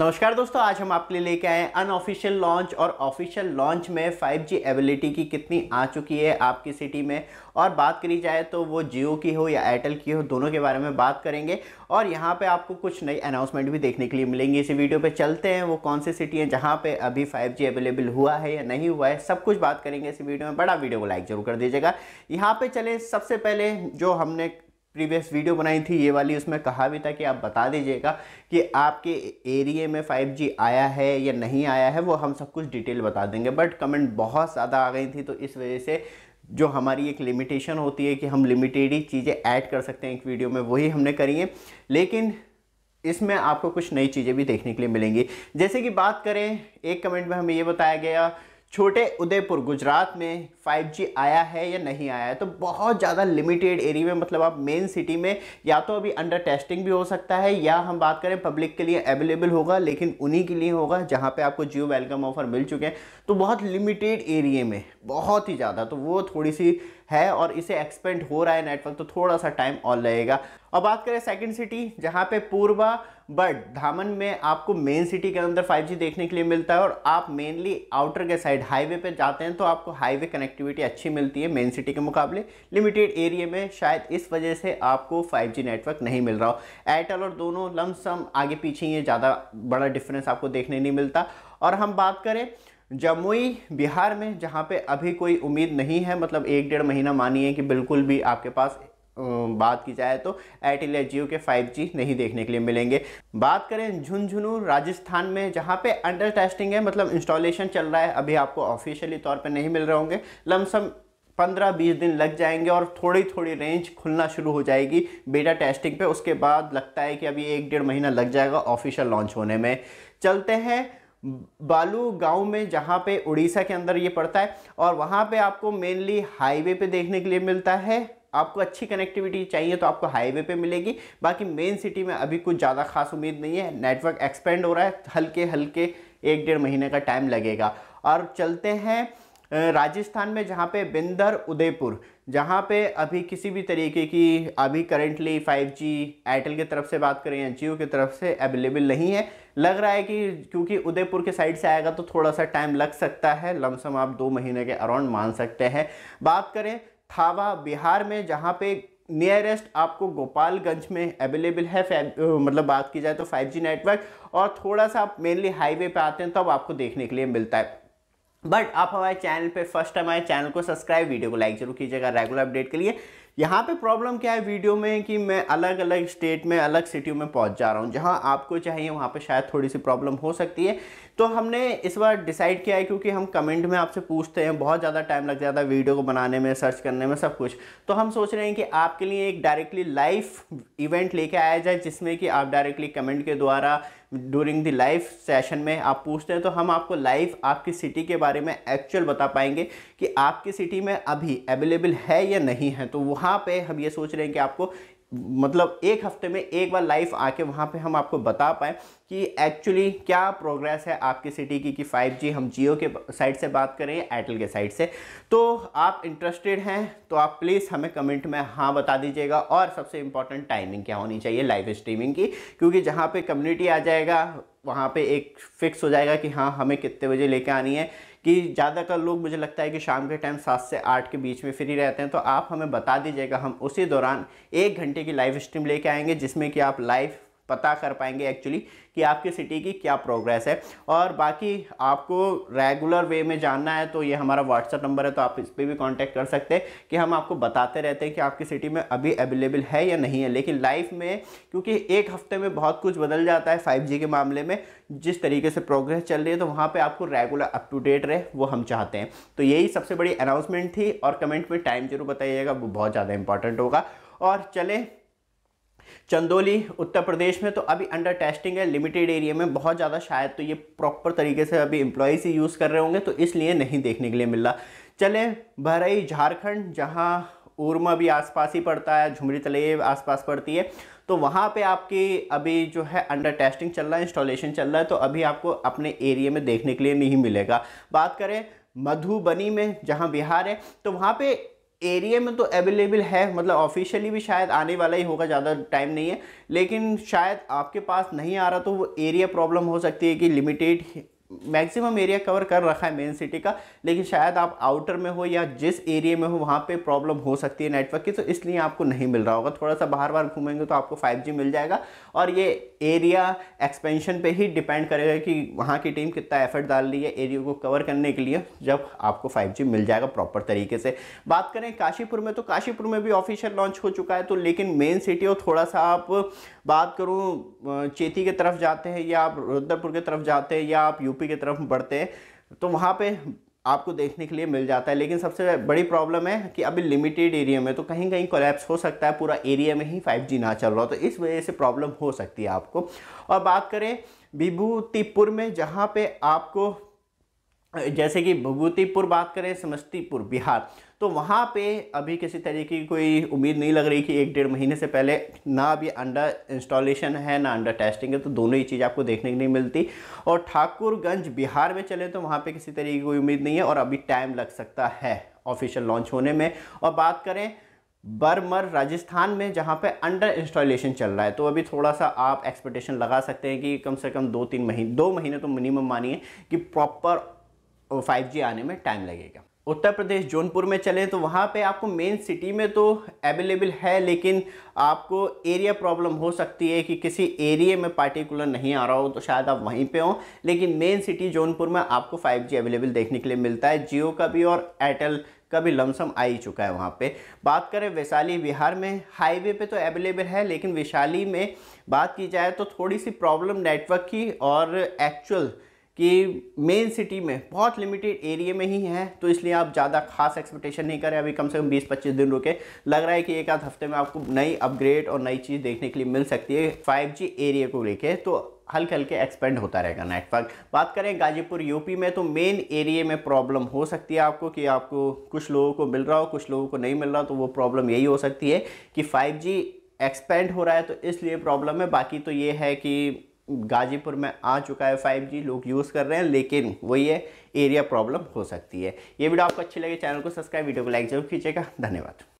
नमस्कार दोस्तों आज हम आपके लिए लेके आए हैं अनऑफिशियल लॉन्च और ऑफिशियल लॉन्च में 5G एबिलिटी की कितनी आ चुकी है आपकी सिटी में और बात करी जाए तो वो जियो की हो या एयरटेल की हो दोनों के बारे में बात करेंगे और यहाँ पे आपको कुछ नई अनाउंसमेंट भी देखने के लिए मिलेंगी इसी वीडियो पे चलते हैं वो कौन सी सिटी है जहाँ पर अभी फाइव अवेलेबल हुआ है या नहीं हुआ है सब कुछ बात करेंगे इसी वीडियो में बड़ा वीडियो को लाइक जरूर कर दीजिएगा यहाँ पर चले सबसे पहले जो हमने प्रीवियस वीडियो बनाई थी ये वाली उसमें कहा भी था कि आप बता दीजिएगा कि आपके एरिए में 5G आया है या नहीं आया है वो हम सब कुछ डिटेल बता देंगे बट कमेंट बहुत ज़्यादा आ गई थी तो इस वजह से जो हमारी एक लिमिटेशन होती है कि हम लिमिटेड ही चीज़ें ऐड कर सकते हैं एक वीडियो में वही हमने करी है लेकिन इसमें आपको कुछ नई चीज़ें भी देखने के लिए मिलेंगी जैसे कि बात करें एक कमेंट में हमें ये बताया गया छोटे उदयपुर गुजरात में 5G आया है या नहीं आया है तो बहुत ज़्यादा लिमिटेड एरिया में मतलब आप मेन सिटी में या तो अभी अंडर टेस्टिंग भी हो सकता है या हम बात करें पब्लिक के लिए अवेलेबल होगा लेकिन उन्हीं के लिए होगा जहाँ पे आपको जियो वेलकम ऑफर मिल चुके हैं तो बहुत लिमिटेड एरिए में बहुत ही ज़्यादा तो वो थोड़ी सी है और इसे एक्सपेंड हो रहा है नेटवर्क तो थोड़ा सा टाइम और लगेगा और बात करें सेकंड सिटी जहाँ पे पूर्वा बट धामन में आपको मेन सिटी के अंदर 5G देखने के लिए मिलता है और आप मेनली आउटर के साइड हाईवे पे जाते हैं तो आपको हाईवे कनेक्टिविटी अच्छी मिलती है मेन सिटी के मुकाबले लिमिटेड एरिया में शायद इस वजह से आपको 5G नेटवर्क नहीं मिल रहा हो एयरटेल और दोनों लमसम आगे पीछे ही ज़्यादा बड़ा डिफरेंस आपको देखने नहीं मिलता और हम बात करें जमुई बिहार में जहाँ पे अभी कोई उम्मीद नहीं है मतलब एक डेढ़ महीना मानिए कि बिल्कुल भी आपके पास बात की जाए तो एयरटेल या जियो के 5G नहीं देखने के लिए मिलेंगे बात करें झुंझुनू राजस्थान में जहाँ पे अंडर टेस्टिंग है मतलब इंस्टॉलेशन चल रहा है अभी आपको ऑफिशियली तौर पे नहीं मिल रहे होंगे लमसम पंद्रह बीस दिन लग जाएंगे और थोड़ी थोड़ी रेंज खुलना शुरू हो जाएगी बेटा टेस्टिंग पे उसके बाद लगता है कि अभी एक डेढ़ महीना लग जाएगा ऑफिशियल लॉन्च होने में चलते हैं बालू गांव में जहाँ पे उड़ीसा के अंदर ये पड़ता है और वहाँ पे आपको मेनली हाईवे पे देखने के लिए मिलता है आपको अच्छी कनेक्टिविटी चाहिए तो आपको हाईवे पे मिलेगी बाकी मेन सिटी में अभी कुछ ज़्यादा खास उम्मीद नहीं है नेटवर्क एक्सपेंड हो रहा है हल्के हल्के एक डेढ़ महीने का टाइम लगेगा और चलते हैं राजस्थान में जहाँ पे बिंदर उदयपुर जहाँ पे अभी किसी भी तरीके की अभी करेंटली 5G एयरटेल की तरफ से बात करें या जियो की तरफ से अवेलेबल नहीं है लग रहा है कि क्योंकि उदयपुर के साइड से आएगा तो थोड़ा सा टाइम लग सकता है लमसम आप दो महीने के अराउंड मान सकते हैं बात करें थावा बिहार में जहाँ पे नियरेस्ट आपको गोपालगंज में अवेलेबल है मतलब बात की जाए तो 5G नेटवर्क और थोड़ा सा आप मेनली हाईवे पे आते हैं तो आपको देखने के लिए मिलता है बट आप हमारे चैनल पे फर्स्ट टाइम आए चैनल को सब्सक्राइब वीडियो को लाइक जरूर कीजिएगा रेगुलर अपडेट के लिए यहाँ पे प्रॉब्लम क्या है वीडियो में कि मैं अलग अलग स्टेट में अलग सिटी में पहुँच जा रहा हूँ जहाँ आपको चाहिए वहाँ पे शायद थोड़ी सी प्रॉब्लम हो सकती है तो हमने इस बार डिसाइड किया है क्योंकि हम कमेंट में आपसे पूछते हैं बहुत ज़्यादा टाइम लग जाता है वीडियो को बनाने में सर्च करने में सब कुछ तो हम सोच रहे हैं कि आपके लिए एक डायरेक्टली लाइव इवेंट लेके आया जाए जिसमें कि आप डायरेक्टली कमेंट के द्वारा डूरिंग द लाइव सेशन में आप पूछते हैं तो हम आपको लाइव आपकी सिटी के बारे में एक्चुअल बता पाएंगे कि आपकी सिटी में अभी अवेलेबल है या नहीं है तो वहाँ वहाँ पे हम ये सोच रहे हैं कि आपको मतलब एक हफ्ते में एक बार लाइव आके वहाँ पे हम आपको बता पाएँ कि एक्चुअली क्या प्रोग्रेस है आपकी सिटी की कि 5G हम जियो के साइड से बात करें एयरटेल के साइड से तो आप इंटरेस्टेड हैं तो आप प्लीज़ हमें कमेंट में हाँ बता दीजिएगा और सबसे इम्पॉर्टेंट टाइमिंग क्या होनी चाहिए लाइव स्ट्रीमिंग की क्योंकि जहाँ पर कम्युनिटी आ जाएगा वहाँ पे एक फिक्स हो जाएगा कि हाँ हमें कितने बजे लेके आनी है कि ज़्यादातर लोग मुझे लगता है कि शाम के टाइम सात से आठ के बीच में फ्री रहते हैं तो आप हमें बता दीजिएगा हम उसी दौरान एक घंटे की लाइव स्ट्रीम लेके आएंगे जिसमें कि आप लाइव पता कर पाएंगे एक्चुअली कि आपकी सिटी की क्या प्रोग्रेस है और बाकी आपको रेगुलर वे में जानना है तो ये हमारा व्हाट्सअप नंबर है तो आप इस पर भी कांटेक्ट कर सकते हैं कि हम आपको बताते रहते हैं कि आपकी सिटी में अभी अवेलेबल है या नहीं है लेकिन लाइफ में क्योंकि एक हफ्ते में बहुत कुछ बदल जाता है फाइव के मामले में जिस तरीके से प्रोग्रेस चल रही है तो वहाँ पर आपको रेगुलर अप टू डेट रहे वो हम चाहते हैं तो यही सबसे बड़ी अनाउंसमेंट थी और कमेंट में टाइम जरूर बताइएगा वो बहुत ज़्यादा इंपॉर्टेंट होगा और चले चंदोली उत्तर प्रदेश में तो अभी अंडर टेस्टिंग है लिमिटेड एरिया में बहुत ज़्यादा शायद तो ये प्रॉपर तरीके से अभी एम्प्लॉयज़ ही यूज़ कर रहे होंगे तो इसलिए नहीं देखने के लिए मिल रहा चले भरई झारखंड जहाँ उर्मा भी आसपास ही पड़ता है झुमरी तले आसपास पड़ती है तो वहाँ पे आपकी अभी जो है अंडर टेस्टिंग चल रहा है इंस्टॉलेशन चल रहा है तो अभी आपको अपने एरिया में देखने के लिए नहीं मिलेगा बात करें मधुबनी में जहाँ बिहार है तो वहाँ पे एरिया में तो अवेलेबल है मतलब ऑफिशियली भी शायद आने वाला ही होगा ज़्यादा टाइम नहीं है लेकिन शायद आपके पास नहीं आ रहा तो वो एरिया प्रॉब्लम हो सकती है कि लिमिटेड मैक्सिमम एरिया कवर कर रखा है मेन सिटी का लेकिन शायद आप आउटर में हो या जिस एरिया में हो वहाँ पे प्रॉब्लम हो सकती है नेटवर्क की तो इसलिए आपको नहीं मिल रहा होगा थोड़ा सा बाहर बाहर घूमेंगे तो आपको 5G मिल जाएगा और ये एरिया एक्सपेंशन पे ही डिपेंड करेगा कि वहाँ की टीम कितना एफर्ट डाल रही है एरिया को कवर करने के लिए जब आपको फाइव मिल जाएगा प्रॉपर तरीके से बात करें काशीपुर में तो काशीपुर में भी ऑफिशियल लॉन्च हो चुका है तो लेकिन मेन सिटी और थोड़ा सा आप बात करूँ चेती की तरफ जाते हैं या आप रुद्रपुर की तरफ जाते हैं या आप यूपी यूपी की तरफ बढ़ते हैं तो वहाँ पे आपको देखने के लिए मिल जाता है लेकिन सबसे बड़ी प्रॉब्लम है कि अभी लिमिटेड एरिया में तो कहीं कहीं कोलैप्स हो सकता है पूरा एरिया में ही 5G ना चल रहा तो इस वजह से प्रॉब्लम हो सकती है आपको और बात करें विभूतिपुर में जहाँ पे आपको जैसे कि भगवतीपुर बात करें समस्तीपुर बिहार तो वहाँ पे अभी किसी तरीके की कोई उम्मीद नहीं लग रही कि एक डेढ़ महीने से पहले ना अभी अंडर इंस्टॉलेशन है ना अंडर टेस्टिंग है तो दोनों ही चीज़ आपको देखने की नहीं मिलती और ठाकुरगंज बिहार में चले तो वहाँ पे किसी तरीके की कोई उम्मीद नहीं है और अभी टाइम लग सकता है ऑफिशियल लॉन्च होने में और बात करें बरमर राजस्थान में जहाँ पे अंडर इंस्टॉलेशन चल रहा है तो अभी थोड़ा सा आप एक्सपेक्टेशन लगा सकते हैं कि कम से कम दो तीन महीने दो महीने तो मिनिमम मानिए कि प्रॉपर 5G आने में टाइम लगेगा उत्तर प्रदेश जौनपुर में चले तो वहाँ पे आपको मेन सिटी में तो अवेलेबल है लेकिन आपको एरिया प्रॉब्लम हो सकती है कि किसी एरिया में पार्टिकुलर नहीं आ रहा हो तो शायद आप वहीं पे हो लेकिन मेन सिटी जौनपुर में आपको 5G अवेलेबल देखने के लिए मिलता है जियो का भी और एयरटेल का भी लमसम आ ही चुका है वहाँ पे बात करें वैशाली बिहार में हाईवे पे तो अवेलेबल है लेकिन वैशाली में बात की जाए तो थोड़ी सी प्रॉब्लम नेटवर्क की और एक्चुअल कि मेन सिटी में बहुत लिमिटेड एरिया में ही है तो इसलिए आप ज़्यादा खास एक्सपेक्टेशन नहीं करें अभी कम से कम 20-25 दिन रुके लग रहा है कि एक आध हफ्ते में आपको नई अपग्रेड और नई चीज़ देखने के लिए मिल सकती है जी एरिया को लेके तो हल्के हल्के एक्सपेंड होता रहेगा नेटवर्क बात करें गाजीपुर यूपी में तो मेन एरिए में प्रॉब्लम हो सकती है आपको कि आपको कुछ लोगों को मिल रहा हो कुछ लोगों को नहीं मिल रहा तो वो प्रॉब्लम यही हो सकती है कि फाइव एक्सपेंड हो रहा है तो इसलिए प्रॉब्लम है बाकी तो ये है कि गाजीपुर में आ चुका है 5G लोग यूज़ कर रहे हैं लेकिन वही है एरिया प्रॉब्लम हो सकती है ये वीडियो आपको अच्छी लगे चैनल को सब्सक्राइब वीडियो को लाइक जरूर कीजिएगा धन्यवाद